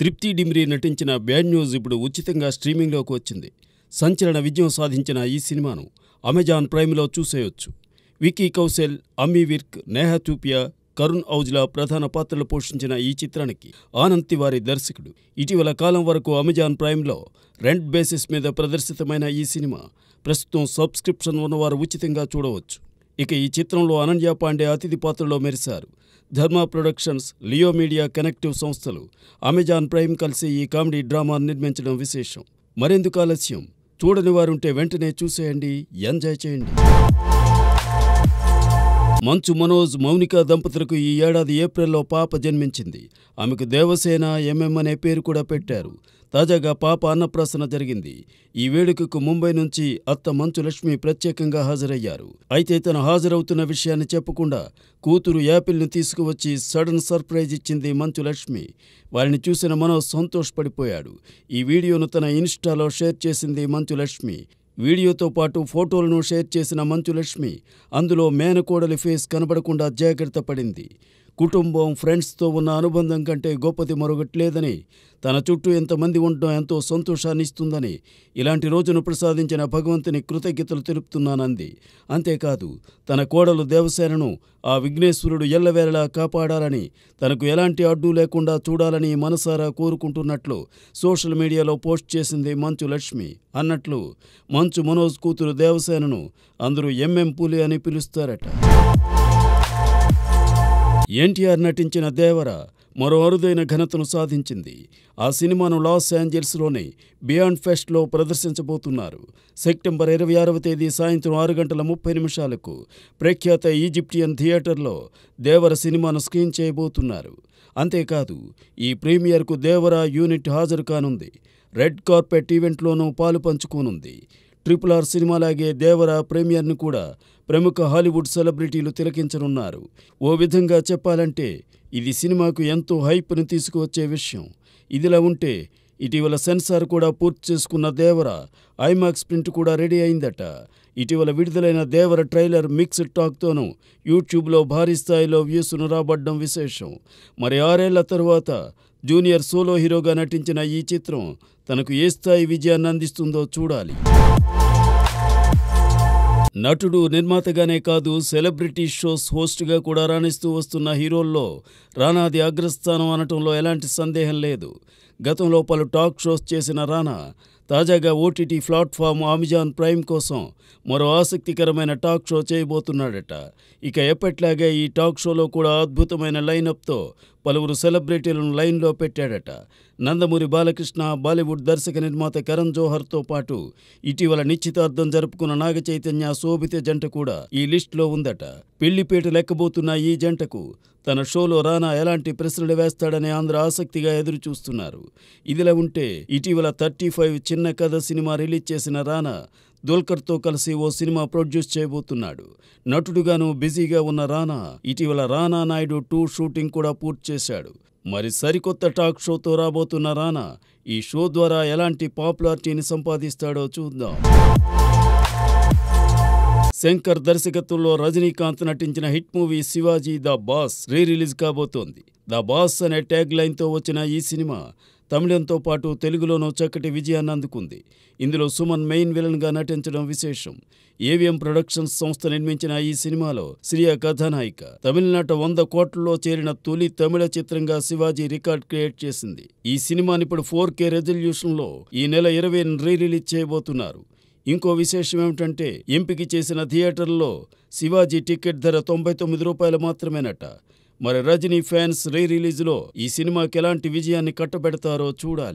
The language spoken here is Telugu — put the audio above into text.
తృప్తి డిమ్రీ నటించిన బ్యాడ్ న్యూస్ ఇప్పుడు ఉచితంగా స్ట్రీమింగ్లోకి వచ్చింది సంచలన విజయం సాధించిన ఈ సినిమాను అమెజాన్ ప్రైమ్లో చూసేయొచ్చు విక్కీ కౌశల్ అమ్మీ విర్క్ నేహతూపియా కరుణ్ ఔజ్లా ప్రధాన పాత్రలు పోషించిన ఈ చిత్రానికి ఆనంద్ తివారి దర్శకుడు ఇటీవల కాలం వరకు అమెజాన్ ప్రైమ్లో రెంట్ బేసిస్ మీద ప్రదర్శితమైన ఈ సినిమా ప్రస్తుతం సబ్స్క్రిప్షన్ ఉన్నవారు ఉచితంగా చూడవచ్చు ఇక ఈ చిత్రంలో అనన్య పాండే అతిథి పాత్రలో మెరిశారు Dharma productions Leo media connective సంస్థలు అమెజాన్ ప్రైమ్ కలిసి ఈ కామెడీ డ్రామా నిర్మించడం విశేషం మరెందుకు ఆలస్యం చూడని వారుంటే వెంటనే చూసేయండి ఎంజాయ్ చేయండి మంచు మనోజ్ మౌనిక దంపతులకు ఈ ఏడాది ఏప్రిల్లో పాప జన్మించింది ఆమెకు దేవసేన ఎంఎం అనే పేరు కూడా పెట్టారు తాజాగా పాప అన్నప్రాసన జరిగింది ఈ వేడుకకు ముంబై నుంచి అత్త మంచు లక్ష్మి ప్రత్యేకంగా హాజరయ్యారు అయితే తను హాజరవుతున్న విషయాన్ని చెప్పకుండా కూతురు యాపిల్ను తీసుకువచ్చి సడన్ సర్ప్రైజ్ ఇచ్చింది మంచు లక్ష్మి వారిని చూసిన మనోజ్ సంతోషపడిపోయాడు ఈ వీడియోను తన ఇన్స్టాలో షేర్ చేసింది మంచు లక్ష్మి వీడియోతో పాటు ఫోటోలను షేర్ చేసిన మంచులక్ష్మి అందులో మేనకోడలి ఫేస్ కనబడకుండా జాగ్రత్త పడింది కుటుంబం ఫ్రెండ్స్తో ఉన్న అనుబంధం కంటే గొప్పది మరొకట్లేదని తన చుట్టూ ఎంతమంది ఉండటం ఎంతో సంతోషాన్ని ఇస్తుందని ఇలాంటి రోజును ప్రసాదించిన భగవంతుని కృతజ్ఞతలు తెలుపుతున్నానంది అంతేకాదు తన కోడలు దేవసేనను ఆ విఘ్నేశ్వరుడు ఎల్లవేళలా కాపాడాలని తనకు ఎలాంటి అడ్డు లేకుండా చూడాలని మనసారా కోరుకుంటున్నట్లు సోషల్ మీడియాలో పోస్ట్ చేసింది మంచు లక్ష్మి అన్నట్లు మంచు మనోజ్ కూతురు దేవసేనను అందరూ ఎంఎం పూలి అని పిలుస్తారట ఎన్టీఆర్ నటించిన దేవర మరో అరుదైన ఘనతను సాధించింది ఆ సినిమాను లాస్ ఏంజల్స్లోని బియాండ్ ఫెస్ట్లో ప్రదర్శించబోతున్నారు సెప్టెంబర్ ఇరవై ఆరవ తేదీ సాయంత్రం ఆరు గంటల ముప్పై నిమిషాలకు ప్రఖ్యాత ఈజిప్టియన్ థియేటర్లో దేవర సినిమాను స్క్రీన్ చేయబోతున్నారు అంతేకాదు ఈ ప్రీమియర్కు దేవరా యూనిట్ హాజరు కానుంది రెడ్ కార్పెట్ ఈవెంట్లోనూ పాలు పంచుకోనుంది ట్రిపుల్ ఆర్ సినిమాలాగే దేవర ప్రీమియర్ను కూడా ప్రముఖ హాలీవుడ్ సెలబ్రిటీలు తిలకించనున్నారు ఓ విధంగా చెప్పాలంటే ఇది సినిమాకు ఎంతో హైప్ను తీసుకువచ్చే విషయం ఇదిలా ఉంటే ఇటీవల సెన్సార్ కూడా పూర్తి చేసుకున్న దేవర ఐమాక్స్ ప్రింట్ కూడా రెడీ అయిందట ఇటీవల విడుదలైన దేవర ట్రైలర్ మిక్స్డ్ టాక్తోనూ యూట్యూబ్లో భారీ స్థాయిలో వ్యూస్ను రాబడ్డం విశేషం మరి ఆరేళ్ల తరువాత జూనియర్ సోలో హీరోగా నటించిన ఈ చిత్రం తనకు ఏ స్థాయి విజయాన్ని అందిస్తుందో చూడాలి నటుడు నిర్మాతగానే కాదు సెలబ్రిటీ షోస్ హోస్ట్గా కూడా రాణిస్తూ వస్తున్న హీరోల్లో రానాది అగ్రస్థానం అనటంలో ఎలాంటి సందేహం లేదు గతంలో పలు టాక్ షోస్ చేసిన రానా తాజాగా ఓటీటీ ప్లాట్ఫామ్ అమెజాన్ ప్రైమ్ కోసం మరో ఆసక్తికరమైన టాక్ షో చేయబోతున్నాడట ఇక ఎప్పట్లాగే ఈ టాక్ షోలో కూడా అద్భుతమైన లైనప్తో పలువురు సెలబ్రిటీలను లైన్లో పెట్టాడట నందమూరి బాలకృష్ణ బాలీవుడ్ దర్శక నిర్మాత కరణ్ జోహర్తో పాటు ఇటీవల నిశ్చితార్థం జరుపుకున్న నాగ చైతన్య శోభిత జంట కూడా ఈ లిస్టులో ఉందట పెళ్లిపేట లెక్కబోతున్న ఈ జంటకు తన షోలో రానా ఎలాంటి ప్రశ్నలు వేస్తాడనే ఆంధ్ర ఆసక్తిగా ఎదురుచూస్తున్నారు ఇదిలా ఉంటే ఇటీవల థర్టీ ఫైవ్ చిన్న కథ సినిమా రిలీజ్ చేసిన రానా దుల్కర్తో కలిసి ఓ సినిమా ప్రొడ్యూస్ చేయబోతున్నాడు నటుడుగాను బిజీగా ఉన్న రానా ఇటీవల రానా నాయుడు టూ షూటింగ్ కూడా పూర్తి చేశాడు మరి సరికొత్త టాక్ షోతో రాబోతున్న రానా ఈ షో ద్వారా ఎలాంటి పాపులారిటీని సంపాదిస్తాడో చూద్దాం శంకర్ దర్శకత్వంలో రజనీకాంత్ నటించిన hit movie Sivaji the boss re release కాబోతోంది ద బాస్ అనే ట్యాగ్ లైన్తో వచ్చిన ఈ సినిమా తమిళంతో పాటు తెలుగులోనూ చక్కటి విజయాన్ని అందుకుంది ఇందులో సుమన్ మెయిన్ విలన్గా నటించడం విశేషం ఏవిఎం ప్రొడక్షన్స్ సంస్థ నిర్మించిన ఈ సినిమాలో శ్రియ కథానాయిక తమిళనాట వంద కోట్లలో చేరిన తొలి తమిళ చిత్రంగా శివాజీ రికార్డ్ క్రియేట్ చేసింది ఈ సినిమాని ఇప్పుడు ఫోర్ కే రెజల్యూషన్లో ఈ నెల ఇరవై రీ రిలీజ్ చేయబోతున్నారు ఇంకో విశేషం ఏమిటంటే ఎంపిక చేసిన థియేటర్లో శివాజీ టికెట్ ధర తొంభై తొమ్మిది రూపాయలు మాత్రమేనట మరి రజనీ ఫ్యాన్స్ రీ రిలీజ్లో ఈ సినిమాకి ఎలాంటి విజయాన్ని కట్టబెడతారో చూడాలి